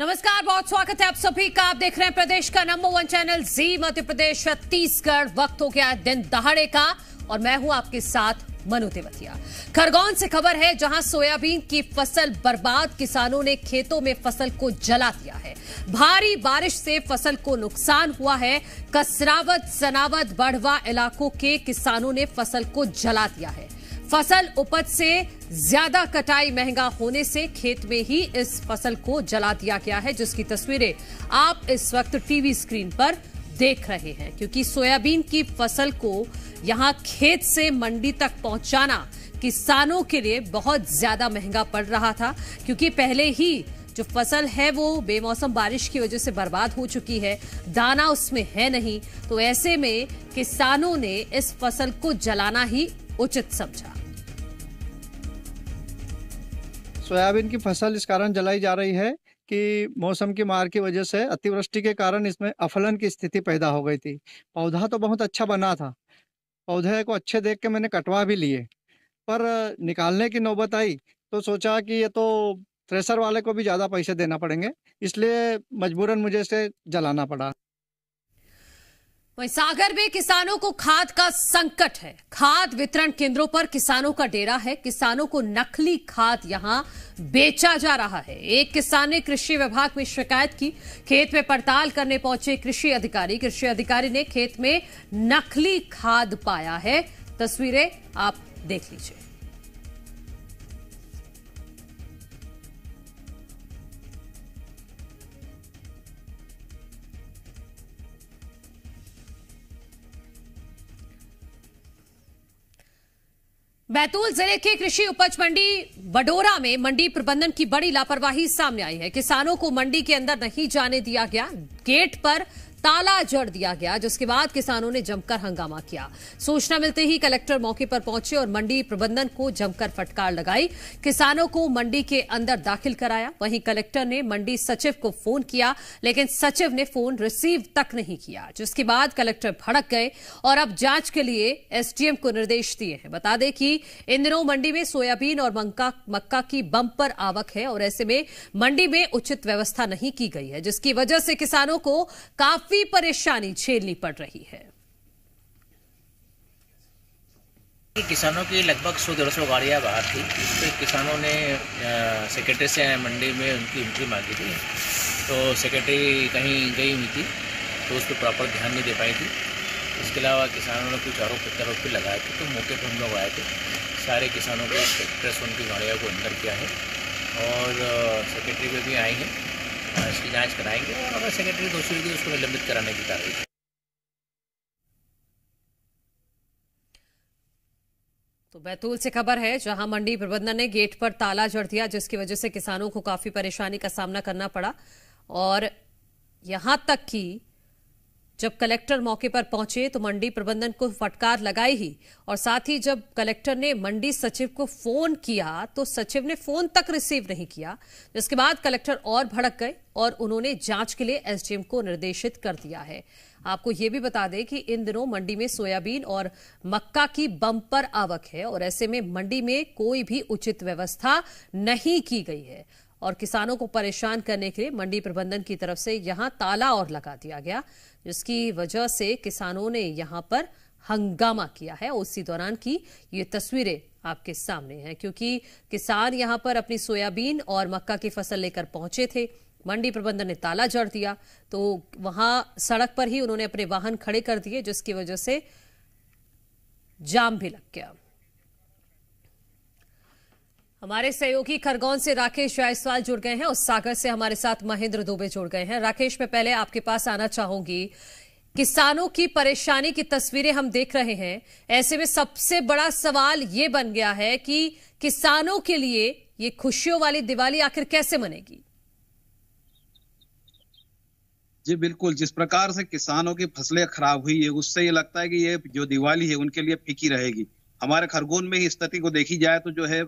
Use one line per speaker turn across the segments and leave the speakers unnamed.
नमस्कार बहुत स्वागत है आप सभी का आप देख रहे हैं प्रदेश का number one channel Zee Madhya Pradesh Chhattisgarh वक्त हो गया दिन दहाड़े का और मैं हूं आपके साथ मनु तेवतिया खरगोन से खबर है जहां सोयाबीन की फसल बर्बाद किसानों ने खेतों में फसल को जला दिया है भारी बारिश से फसल को नुकसान हुआ है कसरावत सनावत बढ़वा इलाकों के किसानों ने फसल को जला दिया है फसल उपज से ज्यादा कटाई महंगा होने से खेत में ही इस फसल को जला दिया गया है जिसकी तस्वीरें आप इस वक्त टीवी स्क्रीन पर देख रहे हैं क्योंकि सोयाबीन की फसल को यहां खेत से मंडी तक पहुंचाना किसानों के लिए बहुत ज्यादा महंगा पड़ रहा था क्योंकि पहले ही जो फसल है वो बेमौसम बारिश की वजह से बर्बाद हो चुकी है दाना उसमें है नहीं तो ऐसे में किसानों ने इस फसल को जलाना ही उचित समझा
सोयाबीन की फसल इस कारण जलाई जा रही है कि मौसम की मार की वजह से अतिवृष्टि के कारण इसमें अफलन की स्थिति पैदा हो गई थी पौधा तो बहुत अच्छा बना था पौधे को अच्छे देख के मैंने कटवा भी लिए पर निकालने की नौबत आई तो सोचा कि ये तो थ्रेसर वाले को भी ज़्यादा पैसे देना पड़ेंगे इसलिए मजबूरन मुझे इसे जलाना पड़ा
वहीं सागर में किसानों को खाद का संकट है खाद वितरण केंद्रों पर किसानों का डेरा है किसानों को नकली खाद यहां बेचा जा रहा है एक किसान ने कृषि विभाग में शिकायत की खेत में पड़ताल करने पहुंचे कृषि अधिकारी कृषि अधिकारी ने खेत में नकली खाद पाया है तस्वीरें आप देख लीजिए बैतूल जिले के कृषि उपज मंडी बडोरा में मंडी प्रबंधन की बड़ी लापरवाही सामने आई है किसानों को मंडी के अंदर नहीं जाने दिया गया गेट पर ताला जड़ दिया गया जिसके बाद किसानों ने जमकर हंगामा किया सूचना मिलते ही कलेक्टर मौके पर पहुंचे और मंडी प्रबंधन को जमकर फटकार लगाई किसानों को मंडी के अंदर दाखिल कराया वहीं कलेक्टर ने मंडी सचिव को फोन किया लेकिन सचिव ने फोन रिसीव तक नहीं किया जिसके बाद कलेक्टर भड़क गए और अब जांच के लिए एसडीएम को निर्देश दिए हैं बता दें कि इन दिनों मंडी में सोयाबीन और मक्का की की पर आवक है और ऐसे में मंडी में उचित व्यवस्था नहीं की गई है जिसकी वजह से किसानों को काफी काफी परेशानी झेलनी पड़ रही है
किसानों की लगभग सौ डेढ़ सौ गाड़ियाँ बाहर थी तो किसानों ने सेक्रेटरी से मंडी में उनकी एंट्री मांगी थी तो सेक्रेटरी कहीं गई हुई थी तो उस पर प्रॉपर ध्यान नहीं दे पाई थी इसके अलावा किसानों ने कुछ आरोप प्रत्यारोप भी लगाए थे तो मौके पर हम लोग आए थे सारे किसानों को सेक्रेटरी से उनकी गाड़ियों को अंदर किया है और सेक्रेटरी पर भी आई हैं और इसकी जाँच कराएंगे और अगर सेक्रेटरी दोषी होगी उसको निलंबित कराने
की कार्रवाई
तो बैतूल से खबर है जहां मंडी प्रबंधन ने गेट पर ताला जड़ दिया जिसकी वजह से किसानों को काफी परेशानी का सामना करना पड़ा और यहां तक कि जब कलेक्टर मौके पर पहुंचे तो मंडी प्रबंधन को फटकार लगाई ही और साथ ही जब कलेक्टर ने मंडी सचिव को फोन किया तो सचिव ने फोन तक रिसीव नहीं किया जिसके बाद कलेक्टर और भड़क गए और उन्होंने जांच के लिए एसडीएम को निर्देशित कर दिया है आपको यह भी बता दें कि इन दिनों मंडी में सोयाबीन और मक्का की बम्पर आवक है और ऐसे में मंडी में कोई भी उचित व्यवस्था नहीं की गई है और किसानों को परेशान करने के लिए मंडी प्रबंधन की तरफ से यहां ताला और लगा दिया गया जिसकी वजह से किसानों ने यहां पर हंगामा किया है उसी दौरान की ये तस्वीरें आपके सामने हैं क्योंकि किसान यहां पर अपनी सोयाबीन और मक्का की फसल लेकर पहुंचे थे मंडी प्रबंधन ने ताला जड़ दिया तो वहां सड़क पर ही उन्होंने अपने वाहन खड़े कर दिए जिसकी वजह से जाम भी लग गया हमारे सहयोगी खरगोन से राकेश जायसवाल जुड़ गए हैं और सागर से हमारे साथ महेंद्र दुबे जुड़ गए हैं राकेश मैं पहले आपके पास आना चाहूंगी किसानों की परेशानी की तस्वीरें हम देख रहे हैं ऐसे में सबसे बड़ा सवाल ये बन गया है कि किसानों के लिए ये खुशियों वाली दिवाली आखिर कैसे मनेगी
जी बिल्कुल जिस प्रकार से किसानों की फसलें खराब हुई है उससे ये लगता है कि ये जो दिवाली है उनके लिए फीकी रहेगी हमारे खरगोन में ही स्थिति को देखी जाए तो जो है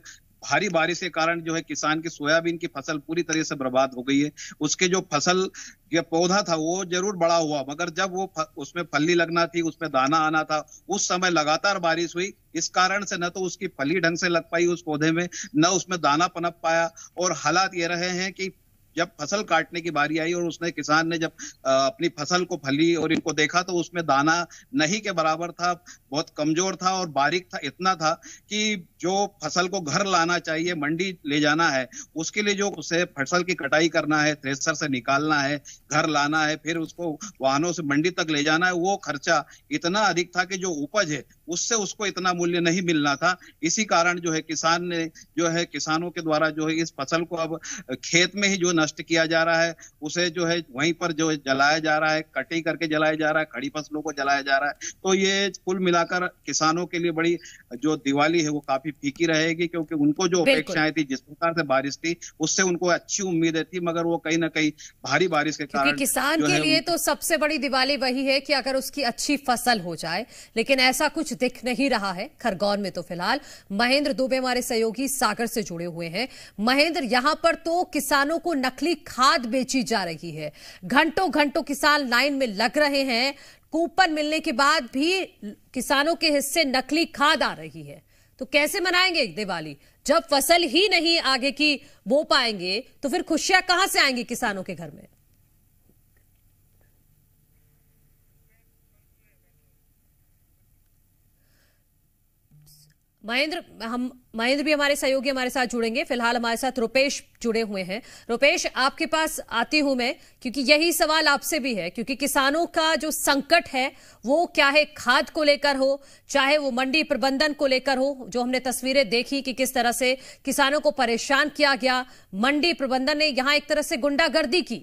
भारी बारिश के कारण जो है किसान की सोयाबीन की फसल पूरी तरह से बर्बाद हो गई है उसके जो फसल ये पौधा था वो जरूर बड़ा हुआ मगर जब वो फ, उसमें फली लगना थी उसमें दाना आना था उस समय लगातार बारिश हुई इस कारण से न तो उसकी फली ढंग से लग पाई उस पौधे में न उसमें दाना पनप पाया और हालात ये रहे हैं कि जब फसल काटने की बारी आई और उसने किसान ने जब अपनी फसल को फली और इनको देखा तो उसमें दाना नहीं के बराबर था बहुत कमजोर था और बारीक था इतना था कि जो फसल को घर लाना चाहिए मंडी ले जाना है उसके लिए जो उसे फसल की कटाई करना है थ्रेसर से निकालना है घर लाना है फिर उसको वाहनों से मंडी तक ले जाना है वो खर्चा इतना अधिक था कि जो उपज है उससे उसको इतना मूल्य नहीं मिलना था इसी कारण जो है किसान ने जो है किसानों के द्वारा जो है इस फसल को अब खेत में ही जो नष्ट किया जा रहा है उसे जो है वहीं पर जो है जलाया जा रहा है कटिंग करके जलाया जा रहा है खड़ी फसलों को जलाया जा रहा है तो ये कुल मिलाकर किसानों के लिए बड़ी जो दिवाली है वो काफी काफी फीकी रहेगी क्योंकि उनको जो अपेक्षाएं थी जिस प्रकार से बारिश थी उससे उनको अच्छी उम्मीदें थी मगर वो कहीं ना कहीं भारी बारिश के कारण किसान के लिए
तो सबसे बड़ी दिवाली वही है कि अगर उसकी अच्छी फसल हो जाए लेकिन ऐसा कुछ दिख नहीं रहा है खरगौन में तो फिलहाल महेंद्र दुबे हमारे सहयोगी सागर से जुड़े हुए हैं महेंद्र यहां पर तो किसानों को नकली खाद बेची जा रही है घंटों घंटों किसान लाइन में लग रहे हैं कूपन मिलने के बाद भी किसानों के हिस्से नकली खाद आ रही है तो कैसे मनाएंगे दिवाली जब फसल ही नहीं आगे की बो पाएंगे तो फिर खुशियां कहां से आएंगी किसानों के घर में महेंद्र हम महेंद्र भी हमारे सहयोगी हमारे साथ जुड़ेंगे फिलहाल हमारे साथ रुपेश जुड़े हुए हैं रुपेश आपके पास आती हूं मैं क्योंकि यही सवाल आपसे भी है क्योंकि किसानों का जो संकट है वो क्या है खाद को लेकर हो चाहे वो मंडी प्रबंधन को लेकर हो जो हमने तस्वीरें देखी कि किस तरह से किसानों को परेशान किया गया मंडी प्रबंधन ने यहां एक तरह से गुंडागर्दी की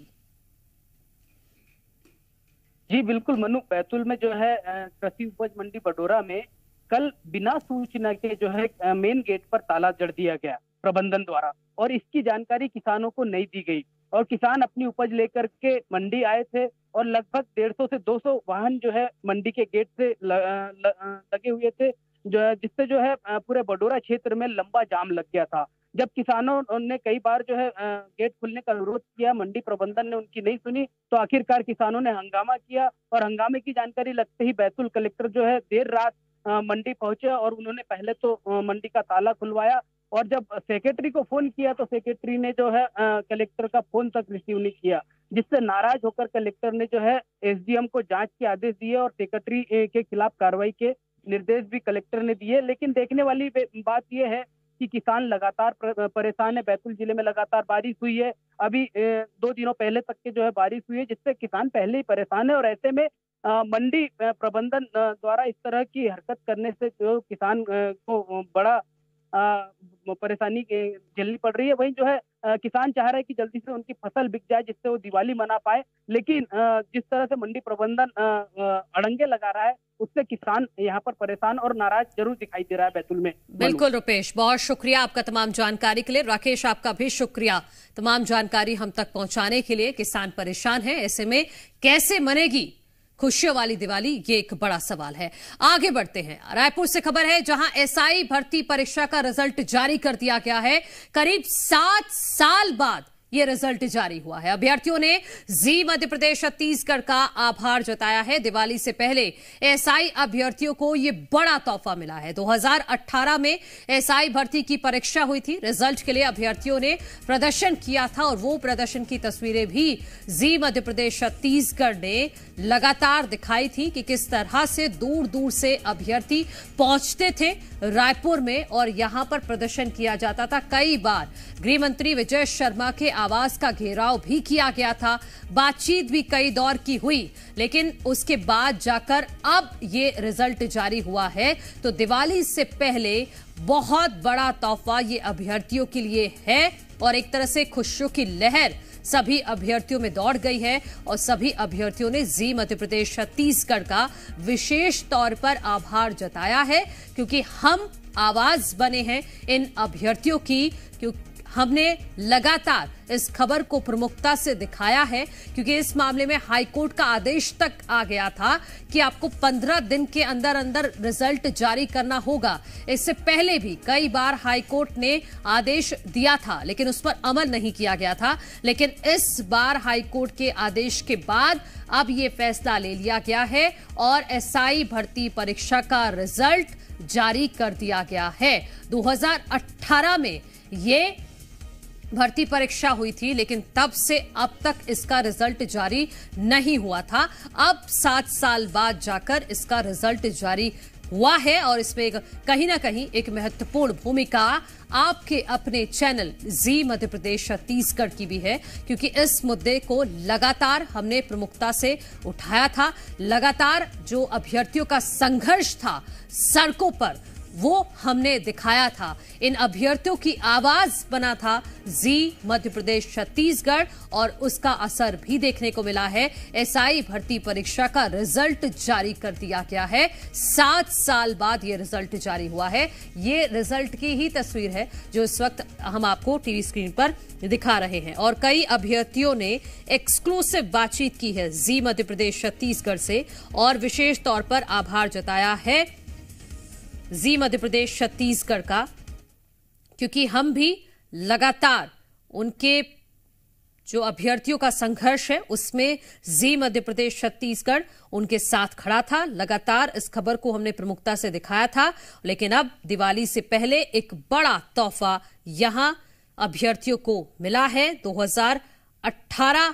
जी बिल्कुल मनु बैतूल में जो है कृषि उपज मंडी बडोरा में कल बिना सूचना के जो है मेन गेट पर ताला जड़ दिया गया प्रबंधन द्वारा और इसकी जानकारी किसानों को नहीं दी गई और किसान अपनी उपज लेकर के मंडी आए थे और लगभग डेढ़ सौ से दो सौ वाहन जो है मंडी के गेट से ल, ल, लगे हुए थे जो है जिससे जो है पूरे बडोरा क्षेत्र में लंबा जाम लग गया था जब किसानों ने कई बार जो है गेट खुलने का अनुरोध किया मंडी प्रबंधन ने उनकी नहीं सुनी तो आखिरकार किसानों ने हंगामा किया और हंगामे की जानकारी लगते ही बैतूल कलेक्टर जो है देर रात मंडी पहुंचे और उन्होंने पहले तो मंडी का ताला खुलवाया और जब सेक्रेटरी को फोन किया तो सेक्रेटरी ने जो है कलेक्टर का फोन तक रिसीव नहीं किया जिससे नाराज होकर कलेक्टर ने जो है एसडीएम को जांच के आदेश दिए और सेक्रेटरी के खिलाफ कार्रवाई के निर्देश भी कलेक्टर ने दिए लेकिन देखने वाली बात यह है कि किसान लगातार परेशान है बैतूल जिले में लगातार बारिश हुई है अभी दो दिनों पहले तक के जो है बारिश हुई है जिससे किसान पहले ही परेशान है और ऐसे में मंडी प्रबंधन द्वारा इस तरह की हरकत करने से जो किसान को बड़ा परेशानी झेलनी पड़ रही है वहीं जो है किसान चाह रहे हैं कि जल्दी से उनकी फसल बिक जाए जिससे वो दिवाली मना पाए लेकिन जिस तरह से मंडी प्रबंधन अड़ंगे लगा रहा है उससे किसान यहाँ पर परेशान और नाराज जरूर दिखाई दे रहा है बैतूल में
बिल्कुल रुपेश बहुत शुक्रिया आपका तमाम जानकारी के लिए राकेश आपका भी शुक्रिया तमाम जानकारी हम तक पहुंचाने के लिए किसान परेशान है ऐसे में कैसे मनेगी खुशियों वाली दिवाली ये एक बड़ा सवाल है आगे बढ़ते हैं रायपुर से खबर है जहां एसआई भर्ती परीक्षा का रिजल्ट जारी कर दिया गया है करीब सात साल बाद ये रिजल्ट जारी हुआ है अभ्यर्थियों ने जी मध्य प्रदेश छत्तीसगढ़ का आभार जताया है दिवाली से पहले एसआई अभ्यर्थियों को यह बड़ा तोहफा मिला है 2018 में एसआई भर्ती की परीक्षा हुई थी रिजल्ट के लिए अभ्यर्थियों ने प्रदर्शन किया था और वो प्रदर्शन की तस्वीरें भी जी मध्य प्रदेश छत्तीसगढ़ ने लगातार दिखाई थी कि किस तरह से दूर दूर से अभ्यर्थी पहुंचते थे रायपुर में और यहां पर प्रदर्शन किया जाता था कई बार गृहमंत्री विजय शर्मा के आवास का घेराव भी किया गया था बातचीत भी कई दौर की हुई लेकिन उसके बाद जाकर अब ये रिजल्ट जारी हुआ है तो दिवाली से पहले बहुत बड़ा तोहफा ये अभ्यर्थियों के लिए है और एक तरह से खुशियों की लहर सभी अभ्यर्थियों में दौड़ गई है और सभी अभ्यर्थियों ने जी मध्य प्रदेश छत्तीसगढ़ का विशेष तौर पर आभार जताया है क्योंकि हम आवाज बने हैं इन अभ्यर्थियों की क्योंकि हमने लगातार इस खबर को प्रमुखता से दिखाया है क्योंकि इस मामले में हाईकोर्ट का आदेश तक आ गया था कि आपको 15 दिन के अंदर अंदर रिजल्ट जारी करना होगा इससे पहले भी कई बार हाईकोर्ट ने आदेश दिया था लेकिन उस पर अमल नहीं किया गया था लेकिन इस बार हाईकोर्ट के आदेश के बाद अब यह फैसला ले लिया गया है और एस भर्ती परीक्षा का रिजल्ट जारी कर दिया गया है दो में ये भर्ती परीक्षा हुई थी लेकिन तब से अब तक इसका रिजल्ट जारी नहीं हुआ था अब सात साल बाद जाकर इसका रिजल्ट जारी हुआ है और इसमें कहीं ना कहीं एक महत्वपूर्ण भूमिका आपके अपने चैनल जी मध्य प्रदेश छत्तीसगढ़ की भी है क्योंकि इस मुद्दे को लगातार हमने प्रमुखता से उठाया था लगातार जो अभ्यर्थियों का संघर्ष था सड़कों पर वो हमने दिखाया था इन अभ्यर्थियों की आवाज बना था जी मध्य प्रदेश छत्तीसगढ़ और उसका असर भी देखने को मिला है एसआई भर्ती परीक्षा का रिजल्ट जारी कर दिया गया है सात साल बाद ये रिजल्ट जारी हुआ है ये रिजल्ट की ही तस्वीर है जो इस वक्त हम आपको टीवी स्क्रीन पर दिखा रहे हैं और कई अभ्यर्थियों ने एक्सक्लूसिव बातचीत की है जी मध्य प्रदेश छत्तीसगढ़ से और विशेष तौर पर आभार जताया है जी मध्य प्रदेश छत्तीसगढ़ का क्योंकि हम भी लगातार उनके जो अभ्यर्थियों का संघर्ष है उसमें जी मध्य प्रदेश छत्तीसगढ़ उनके साथ खड़ा था लगातार इस खबर को हमने प्रमुखता से दिखाया था लेकिन अब दिवाली से पहले एक बड़ा तोहफा यहां अभ्यर्थियों को मिला है 2018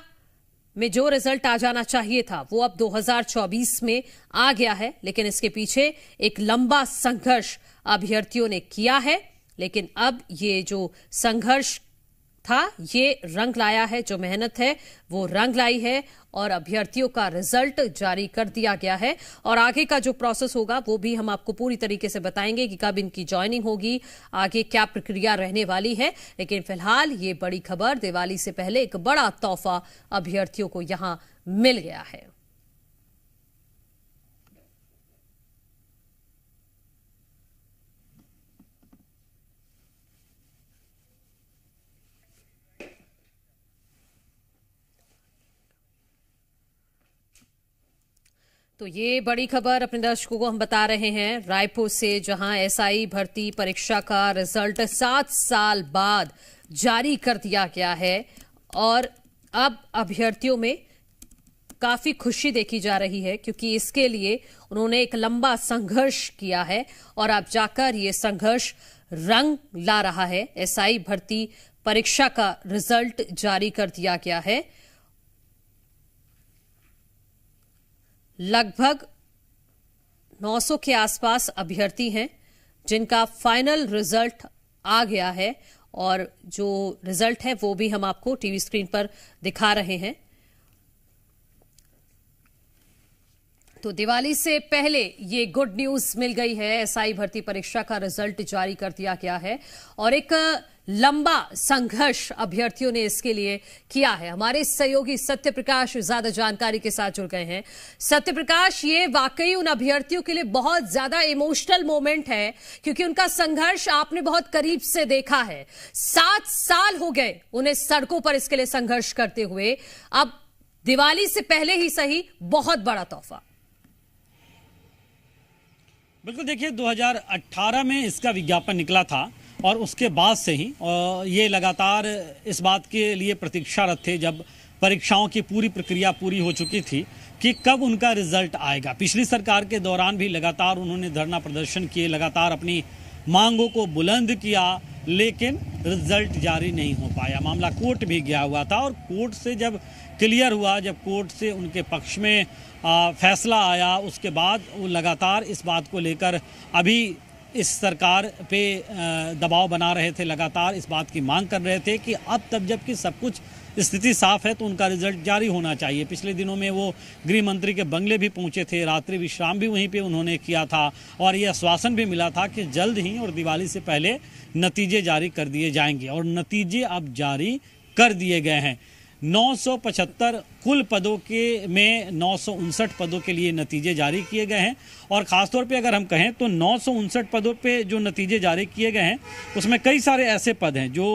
में जो रिजल्ट आ जाना चाहिए था वो अब 2024 में आ गया है लेकिन इसके पीछे एक लंबा संघर्ष अभ्यर्थियों ने किया है लेकिन अब ये जो संघर्ष था ये रंग लाया है जो मेहनत है वो रंग लाई है और अभ्यर्थियों का रिजल्ट जारी कर दिया गया है और आगे का जो प्रोसेस होगा वो भी हम आपको पूरी तरीके से बताएंगे कि कब इनकी ज्वाइनिंग होगी आगे क्या प्रक्रिया रहने वाली है लेकिन फिलहाल ये बड़ी खबर दिवाली से पहले एक बड़ा तोहफा अभ्यर्थियों को यहां मिल गया है तो ये बड़ी खबर अपने दर्शकों को हम बता रहे हैं रायपुर से जहां एसआई भर्ती परीक्षा का रिजल्ट सात साल बाद जारी कर दिया गया है और अब अभ्यर्थियों में काफी खुशी देखी जा रही है क्योंकि इसके लिए उन्होंने एक लंबा संघर्ष किया है और अब जाकर ये संघर्ष रंग ला रहा है एसआई भर्ती परीक्षा का रिजल्ट जारी कर दिया गया है लगभग 900 के आसपास अभ्यर्थी हैं जिनका फाइनल रिजल्ट आ गया है और जो रिजल्ट है वो भी हम आपको टीवी स्क्रीन पर दिखा रहे हैं तो दिवाली से पहले ये गुड न्यूज मिल गई है एसआई भर्ती परीक्षा का रिजल्ट जारी कर दिया गया है और एक लंबा संघर्ष अभ्यर्थियों ने इसके लिए किया है हमारे सहयोगी सत्य प्रकाश ज्यादा जानकारी के साथ जुड़ गए हैं सत्य प्रकाश ये वाकई उन अभ्यर्थियों के लिए बहुत ज्यादा इमोशनल मोमेंट है क्योंकि उनका संघर्ष आपने बहुत करीब से देखा है सात साल हो गए उन्हें सड़कों पर इसके लिए संघर्ष करते हुए अब दिवाली से पहले ही सही बहुत बड़ा तोहफा
बिल्कुल देखिए 2018 में इसका विज्ञापन निकला था और उसके बाद से ही ये लगातार इस बात के लिए प्रतीक्षारत थे जब परीक्षाओं की पूरी प्रक्रिया पूरी हो चुकी थी कि कब उनका रिजल्ट आएगा पिछली सरकार के दौरान भी लगातार उन्होंने धरना प्रदर्शन किए लगातार अपनी मांगों को बुलंद किया लेकिन रिजल्ट जारी नहीं हो पाया मामला कोर्ट भी गया हुआ था और कोर्ट से जब क्लियर हुआ जब कोर्ट से उनके पक्ष में आ, फैसला आया उसके बाद वो लगातार इस बात को लेकर अभी इस सरकार पे दबाव बना रहे थे लगातार इस बात की मांग कर रहे थे कि अब तक जबकि सब कुछ स्थिति साफ है तो उनका रिजल्ट जारी होना चाहिए पिछले दिनों में वो गृह मंत्री के बंगले भी पहुंचे थे रात्रि विश्राम भी वहीं पे उन्होंने किया था और ये आश्वासन भी मिला था कि जल्द ही और दिवाली से पहले नतीजे जारी कर दिए जाएंगे और नतीजे अब जारी कर दिए गए हैं 975 कुल पदों के में नौ पदों के लिए नतीजे जारी किए गए हैं और ख़ासतौर पे अगर हम कहें तो नौ पदों पे जो नतीजे जारी किए गए हैं उसमें कई सारे ऐसे पद हैं जो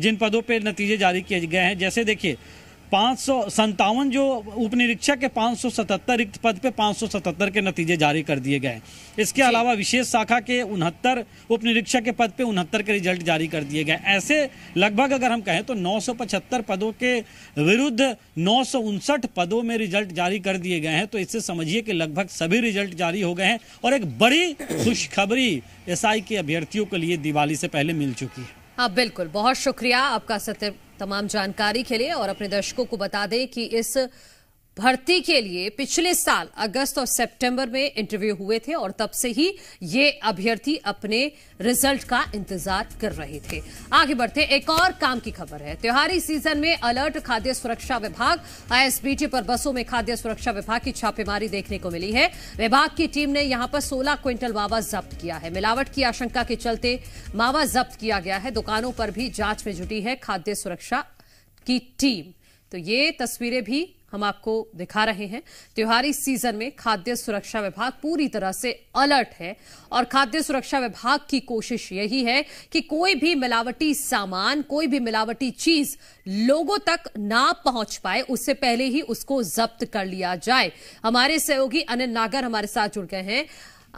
जिन पदों पे नतीजे जारी किए गए हैं जैसे देखिए पाँच सौ संतावन जो उपनिरीक्षक के 577 रिक्त पद पे 577 के नतीजे जारी कर दिए गए इसके अलावा विशेष शाखा के उनहत्तर उपनिरीक्षक के पद पे उनहत्तर के रिजल्ट जारी कर दिए गए ऐसे लगभग अगर हम कहें तो पचहत्तर पदों के विरुद्ध नौ पदों में रिजल्ट जारी कर दिए गए हैं तो इससे समझिए कि लगभग सभी रिजल्ट जारी हो गए हैं और एक बड़ी खुशखबरी एस के अभ्यर्थियों के लिए दिवाली से पहले मिल चुकी है
हाँ बिल्कुल बहुत शुक्रिया आपका सत्य तमाम जानकारी के लिए और अपने दर्शकों को बता दें कि इस भर्ती के लिए पिछले साल अगस्त और सितंबर में इंटरव्यू हुए थे और तब से ही ये अभ्यर्थी अपने रिजल्ट का इंतजार कर रहे थे आगे बढ़ते एक और काम की खबर है त्योहारी सीजन में अलर्ट खाद्य सुरक्षा विभाग आईएसबीटी पर बसों में खाद्य सुरक्षा विभाग की छापेमारी देखने को मिली है विभाग की टीम ने यहां पर सोलह क्विंटल मावा जब्त किया है मिलावट की आशंका के चलते मावा जब्त किया गया है दुकानों पर भी जांच में जुटी है खाद्य सुरक्षा की टीम तो ये तस्वीरें भी हम आपको दिखा रहे हैं त्योहारी सीजन में खाद्य सुरक्षा विभाग पूरी तरह से अलर्ट है और खाद्य सुरक्षा विभाग की कोशिश यही है कि कोई भी मिलावटी सामान कोई भी मिलावटी चीज लोगों तक ना पहुंच पाए उससे पहले ही उसको जब्त कर लिया जाए हमारे सहयोगी अनिल नागर हमारे साथ जुड़ गए हैं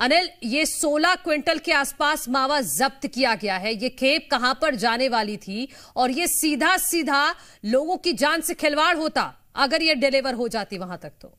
अनिल ये 16 क्विंटल के आसपास मावा जब्त किया गया है ये खेप कहां पर जाने वाली थी और ये सीधा सीधा लोगों की जान से खिलवाड़ होता अगर ये डिलीवर हो जाती वहां तक तो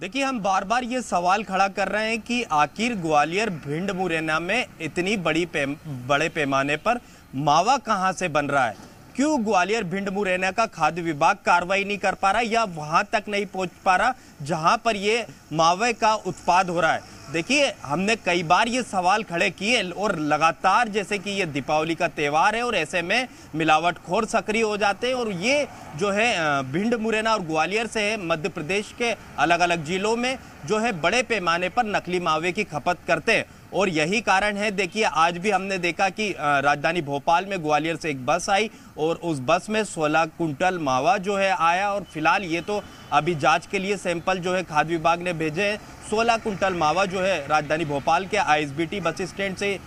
देखिए हम बार बार ये सवाल खड़ा कर रहे हैं कि आखिर ग्वालियर भिंड मुरैना में इतनी बड़ी पे, बड़े पैमाने पर मावा कहां से बन रहा है क्यों ग्वालियर भिंड मुरैना का खाद्य विभाग कार्रवाई नहीं कर पा रहा या वहां तक नहीं पहुंच पा रहा जहां पर ये मावे का उत्पाद हो रहा है देखिए हमने कई बार ये सवाल खड़े किए और लगातार जैसे कि ये दीपावली का त्यौहार है और ऐसे में मिलावट खोर सक्रिय हो जाते हैं और ये जो है भिंड मुरैना और ग्वालियर से है मध्य प्रदेश के अलग अलग जिलों में जो है बड़े पैमाने पर नकली मावे की खपत करते हैं और यही कारण है देखिए आज भी हमने देखा कि राजधानी भोपाल में ग्वालियर से एक बस आई और उस बस में 16 कुंटल मावा जो है आया और फिलहाल ये तो अभी जांच के लिए सैंपल जो है खाद्य विभाग ने भेजे हैं सोलह कुंटल मावा जो है राजधानी भोपाल के आई बस स्टैंड से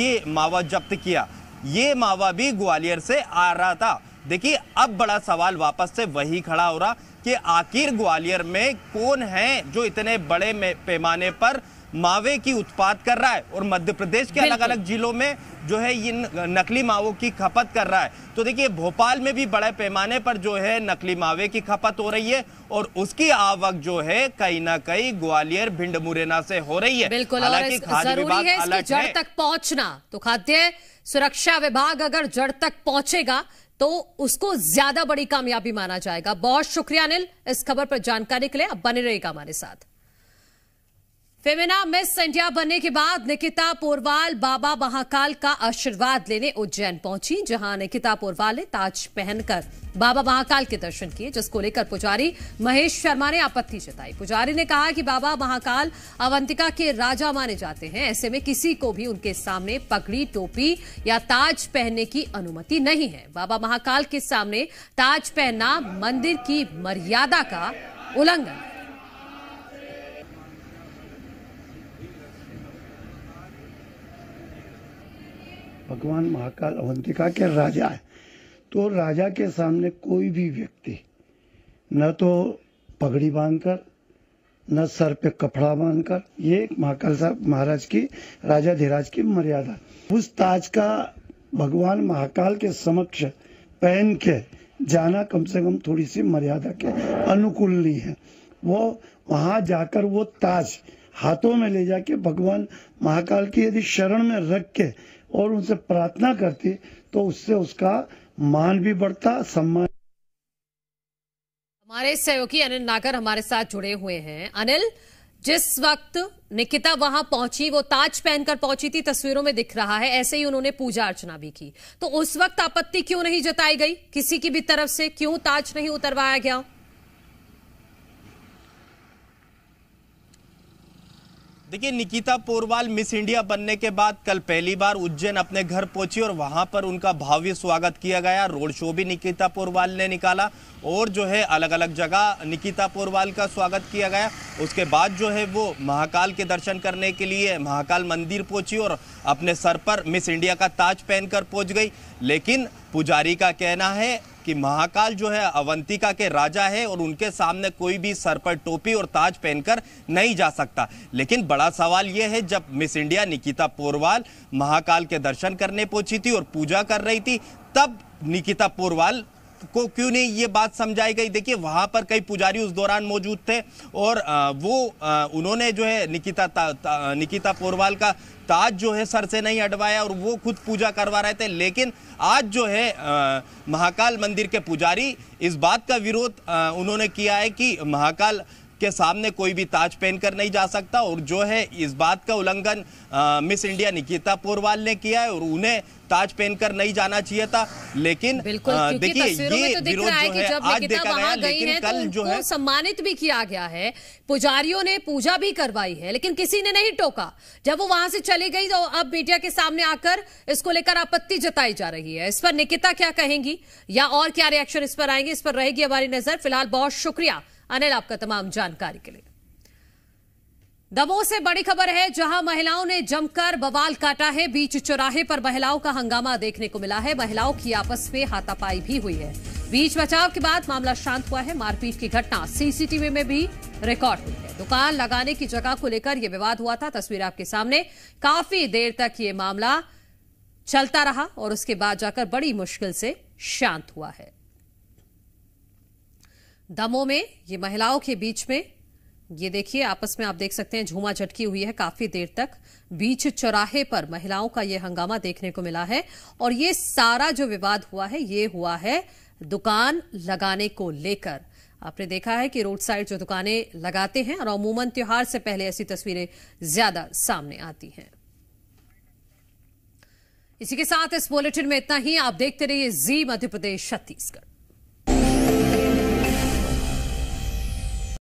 ये मावा जब्त किया ये मावा भी ग्वालियर से आ रहा था देखिए अब बड़ा सवाल वापस से वही खड़ा हो रहा कि आखिर ग्वालियर में कौन है जो इतने बड़े पैमाने पर मावे की उत्पाद कर रहा है और मध्य प्रदेश के अलग अलग जिलों में जो है ये नकली मावों की खपत कर रहा है तो देखिए भोपाल में भी बड़े पैमाने पर जो है नकली मावे की खपत हो रही है और उसकी आवक जो है कहीं ना कहीं ग्वालियर भिंड मुरैना से हो रही है बिल्कुल हालांकि खाद्य विभाग अलर्ट जड़ तक
पहुंचना तो खाद्य सुरक्षा विभाग अगर जड़ तक पहुंचेगा तो उसको ज्यादा बड़ी कामयाबी माना जाएगा बहुत शुक्रिया अनिल इस खबर पर जानकारी के लिए आप बने रहेगा हमारे साथ फेमिना मिस इंडिया बनने के बाद निकिता पोरवाल बाबा महाकाल का आशीर्वाद लेने उज्जैन पहुंची जहां निकिता पोरवाल ने ताज पहनकर बाबा महाकाल के दर्शन किए जिसको लेकर पुजारी महेश शर्मा ने आपत्ति जताई पुजारी ने कहा कि बाबा महाकाल अवंतिका के राजा माने जाते हैं ऐसे में किसी को भी उनके सामने पगड़ी टोपी या ताज पहनने की अनुमति नहीं है बाबा महाकाल के सामने ताज पहनना मंदिर की मर्यादा का उल्लंघन है
भगवान महाकाल अवंतिका के राजा है तो राजा के सामने कोई भी व्यक्ति न तो पगड़ी बांधकर न सर पे कपड़ा बांधकर ये महाकाल साहब महाराज की राजा धीराज की मर्यादा उस ताज का भगवान महाकाल के समक्ष पहन के जाना कम से कम थोड़ी सी मर्यादा के अनुकूल नहीं है वो वहां जाकर वो ताज हाथों में ले जाके भगवान महाकाल की यदि शरण में रख के और उनसे प्रार्थना करती तो उससे उसका मान भी बढ़ता सम्मान
हमारे सहयोगी अनिल नागर हमारे साथ जुड़े हुए हैं अनिल जिस वक्त निकिता वहां पहुंची वो ताज पहनकर पहुंची थी तस्वीरों में दिख रहा है ऐसे ही उन्होंने पूजा अर्चना भी की तो उस वक्त आपत्ति क्यों नहीं जताई गई किसी की भी तरफ से क्यों ताज नहीं उतरवाया गया
देखिए निकिता पोरवाल मिस इंडिया बनने के बाद कल पहली बार उज्जैन अपने घर पहुंची और वहां पर उनका भव्य स्वागत किया गया रोड शो भी निकिता पोरवाल ने निकाला और जो है अलग अलग जगह निकिता पोरवाल का स्वागत किया गया उसके बाद जो है वो महाकाल के दर्शन करने के लिए महाकाल मंदिर पहुंची और अपने सर पर मिस इंडिया का ताज पहनकर पहुंच गई लेकिन पुजारी का कहना है कि महाकाल जो है अवंतिका के राजा है और उनके सामने कोई भी सर पर टोपी और ताज पहनकर नहीं जा सकता लेकिन बड़ा सवाल यह है जब मिस इंडिया निकिता पोरवाल महाकाल के दर्शन करने पहुंची थी और पूजा कर रही थी तब निकिता पोरवाल को क्यों नहीं ये बात समझाई गई देखिए वहाँ पर कई पुजारी उस दौरान मौजूद थे और वो उन्होंने जो है निकिता ता, ता, निकिता पोरवाल का ताज जो है सर से नहीं हटवाया और वो खुद पूजा करवा रहे थे लेकिन आज जो है महाकाल मंदिर के पुजारी इस बात का विरोध उन्होंने किया है कि महाकाल के सामने कोई भी ताज पहनकर नहीं जा सकता और जो है इस बात का उल्लंघन मिस इंडिया निकिता पोरवाल ने किया है और उन्हें ताज पहनकर नहीं जाना चाहिए था लेकिन देखिए ये तो विरोध जो है आज देखा गया लेकिन तो कल जो है
सम्मानित भी किया गया है पुजारियों ने पूजा भी करवाई है लेकिन किसी ने नहीं टोका जब वो वहां से चली गई तो अब मीडिया के सामने आकर इसको लेकर आपत्ति जताई जा रही है इस पर निकिता क्या कहेंगी या और क्या रिएक्शन इस पर आएंगे इस पर रहेगी हमारी नजर फिलहाल बहुत शुक्रिया अनिल आपका तमाम जानकारी के लिए दमोह से बड़ी खबर है जहां महिलाओं ने जमकर बवाल काटा है बीच चौराहे पर महिलाओं का हंगामा देखने को मिला है महिलाओं की आपस में हाथापाई भी हुई है बीच बचाव के बाद मामला शांत हुआ है मारपीट की घटना सीसीटीवी में भी रिकॉर्ड हुई है दुकान लगाने की जगह को लेकर यह विवाद हुआ था तस्वीर आपके सामने काफी देर तक ये मामला चलता रहा और उसके बाद जाकर बड़ी मुश्किल से शांत हुआ है दमों में ये महिलाओं के बीच में ये देखिए आपस में आप देख सकते हैं झूमा झटकी हुई है काफी देर तक बीच चौराहे पर महिलाओं का ये हंगामा देखने को मिला है और ये सारा जो विवाद हुआ है ये हुआ है दुकान लगाने को लेकर आपने देखा है कि रोड साइड जो दुकानें लगाते हैं और अमूमन त्योहार से पहले ऐसी तस्वीरें ज्यादा सामने आती हैं इसी के साथ इस बुलेटिन में इतना ही आप देखते रहिए जी मध्य प्रदेश छत्तीसगढ़